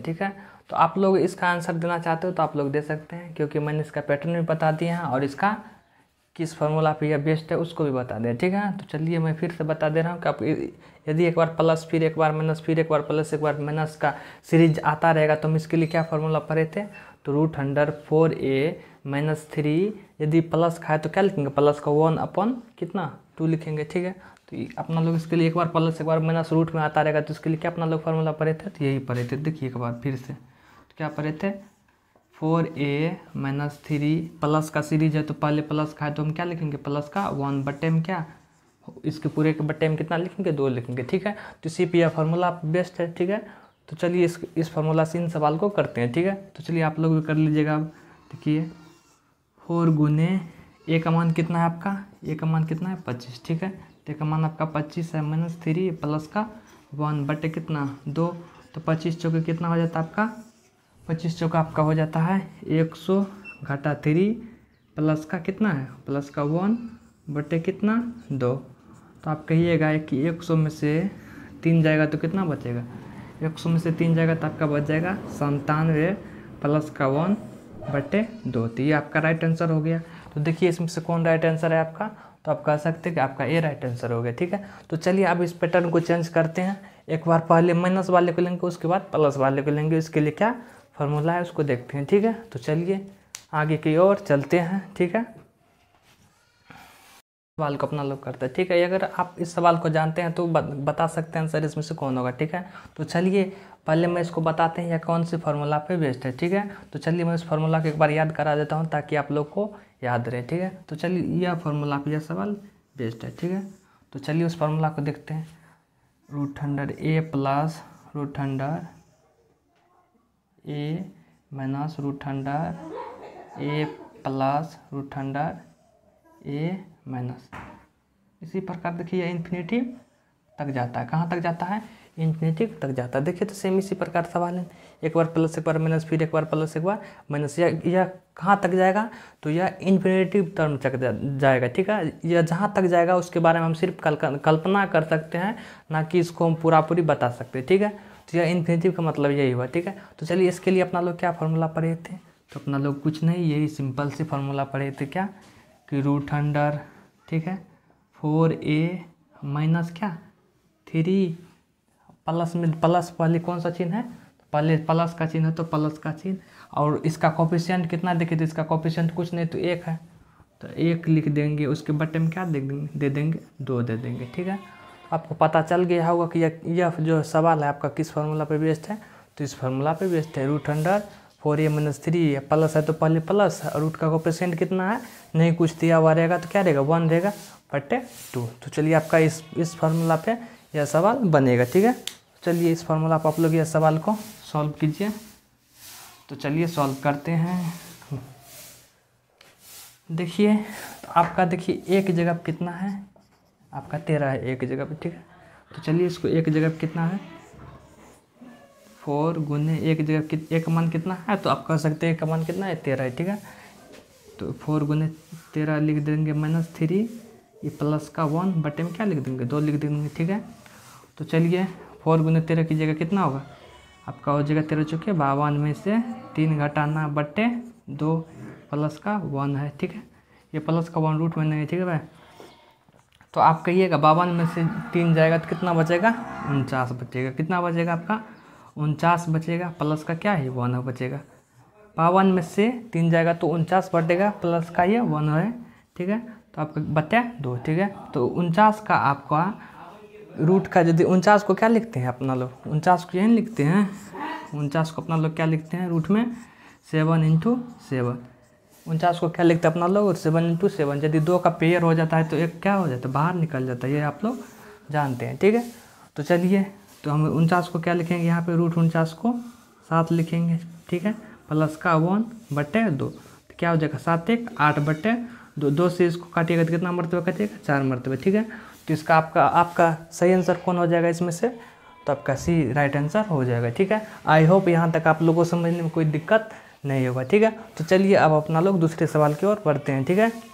ठीक है तो आप लोग इसका आंसर देना चाहते हो तो आप लोग दे सकते हैं क्योंकि मैंने इसका पैटर्न भी बता दिया है और इसका किस फॉर्मूला पर यह बेस्ट है उसको भी बता दें ठीक है तो चलिए मैं फिर से बता दे रहा हूँ कि आप यदि एक बार प्लस फिर एक बार माइनस फिर एक बार प्लस एक बार माइनस का सीरीज आता रहेगा तो हम इसके लिए क्या फॉर्मूला पढ़े थे तो root under four A minus three यदि प्लस खाए तो क्या लिखेंगे प्लस का वन अपन कितना टू लिखेंगे ठीक है तो अपना लोग इसके लिए एक बार प्लस एक बार माइनस रूट में आता रहेगा तो इसके लिए क्या अपना लोग फार्मूला पढ़े थे तो यही पढ़े थे देखिए एक बार फिर से तो क्या पढ़े थे four A minus three plus का सीरीज है तो पहले प्लस का है तो हम क्या लिखेंगे प्लस का वन बटे में क्या इसके पूरे के बटे में कितना लिखेंगे दो लिखेंगे ठीक है तो इसी पर यह फार्मूला बेस्ट है ठीक है तो चलिए इस इस फार्मूला से इन सवाल को करते हैं ठीक है तो चलिए आप लोग भी कर लीजिएगा अब देखिए फोर गुने एक अमान कितना है आपका एक अमान कितना है पच्चीस ठीक है तो का मान आपका पच्चीस है माइनस थ्री प्लस का वन बटे कितना दो तो पच्चीस चौके कितना हो जाता है आपका पच्चीस चौका आपका हो जाता है एक सौ घाटा थ्री प्लस का कितना है प्लस का वन बटे कितना दो तो आप कहिएगा कि एक सौ में से तीन जाएगा तो कितना बचेगा एक सौ में से तीन जाएगा तो आपका बच जाएगा संतानवे प्लस का वन बटे दो तो ये आपका राइट आंसर हो गया तो देखिए इसमें से कौन राइट आंसर है आपका तो आप कह सकते हैं कि आपका ए राइट आंसर हो गया ठीक है तो चलिए अब इस पैटर्न को चेंज करते हैं एक बार पहले माइनस वाले को लेंगे उसके बाद प्लस वाले को लेंगे इसके लिए क्या फार्मूला है उसको देखते हैं ठीक है तो चलिए आगे की ओर चलते हैं ठीक है सवाल को अपना लोग करते हैं ठीक है अगर आप इस सवाल को जानते हैं तो बता सकते हैं आंसर इसमें से कौन होगा ठीक है तो चलिए पहले मैं इसको बताते हैं यह कौन सी फार्मूला पे बेस्ट है ठीक है तो चलिए मैं इस फार्मूला को एक बार याद करा देता हूँ ताकि आप लोग को याद रहे ठीक है तो चलिए यह फार्मूला पर यह सवाल बेस्ट है ठीक है तो चलिए उस फार्मूला को देखते हैं root under A plus root under A minus root under A plus root under A minus इसी प्रकार देखिए इन्फिनिटी तक जाता है कहाँ तक जाता है इन्फिनिटी तक जाता है देखिए तो सेम इसी प्रकार सवाल है एक बार प्लस एक बार माइनस फिर एक बार प्लस एक बार माइनस या यह कहाँ तक जाएगा तो यह इन्फिनेटिव टर्म तक जाएगा ठीक है यह जहाँ तक जाएगा उसके बारे में हम सिर्फ कल, कल्पना कर सकते हैं ना कि इसको हम पूरा पूरी बता सकते ठीक है तो यह इन्फिनेटिव का मतलब यही हुआ ठीक है तो चलिए इसके लिए अपना लोग क्या फॉर्मूला पढ़े थे तो अपना लोग कुछ नहीं यही सिंपल सी फार्मूला पढ़े थे क्या कि रूट अंडर ठीक है फोर ए माइनस क्या थ्री प्लस में प्लस पहले कौन सा चिन्ह है तो पहले प्लस का चिन्ह है तो प्लस का चिन्ह और इसका कॉपिशेंट कितना देखे तो इसका कॉपिशेंट कुछ नहीं तो एक है तो एक लिख देंगे उसके बटे में क्या दे देंगे दे देंगे दो दे देंगे ठीक है आपको पता चल गया होगा कि यह जो सवाल है आपका किस फार्मूला पर बेस्ड है तो इस फार्मूला पर बेस्ड है root under four A minus three plus है तो पहले प्लस है और रूट का कोपरेशेंट कितना है नहीं कुछ दिया हुआ रहेगा तो क्या रहेगा वन रहेगा बटे टू तो चलिए आपका इस इस फार्मूला पे यह सवाल बनेगा ठीक है चलिए इस फार्मूला पर आप लोग यह सवाल को सॉल्व कीजिए तो चलिए सॉल्व करते हैं देखिए तो आपका देखिए एक जगह कितना है आपका तेरह है एक जगह पर ठीक है तो चलिए इसको एक जगह कितना है फोर गुने एक जगह एक मान कितना है तो आप कह सकते हैं एक मान कितना है तेरह है ठीक है तो फोर गुने तेरह लिख देंगे माइनस थ्री ये प्लस का वन बटे में क्या लिख देंगे दो लिख देंगे ठीक है तो चलिए फोर गुने तेरह की जगह कितना होगा आपका हो जाएगा तेरह चुके बावन में से तीन घटाना बटे दो प्लस का वन है ठीक है ये प्लस का वन रूट में नहीं है ठीक है भाई तो आप कहिएगा बावन में से तीन जाएगा तो कितना बचेगा उनचास बचेगा कितना बचेगा आपका उनचास बचेगा प्लस का क्या है वन है बचेगा पावन में से तीन जाएगा तो उनचास बढ़ेगा प्लस का ये वन है ठीक है तो आपको बताया दो ठीक है तो उनचास का आपका रूट का यदि उनचास को क्या लिखते हैं अपना लोग उनचास को यही लिखते हैं उनचास को अपना लोग क्या लिखते हैं रूट में सेवन इंटू सेवन उनचास को क्या लिखते हैं अपना लोग और सेवन इंटू सेवन यदि दो का पेयर हो जाता है तो एक क्या हो जाता है बाहर निकल जाता है ये आप लोग जानते हैं ठीक है तो चलिए तो हम उनचास को क्या लिखेंगे यहाँ पे रूट उनचास को सात लिखेंगे ठीक है प्लस का वन बटे दो तो क्या हो जाएगा सात एक आठ बटे दो दो से इसको काटिएगा तो कितना मरतबा काटिएगा चार मरतबा ठीक है तो इसका आपका आपका सही आंसर कौन हो जाएगा इसमें से तो आपका सी राइट आंसर हो जाएगा ठीक है आई होप यहाँ तक आप लोगों को समझने में कोई दिक्कत नहीं होगा ठीक है तो चलिए अब अपना लोग दूसरे सवाल की ओर बढ़ते हैं ठीक है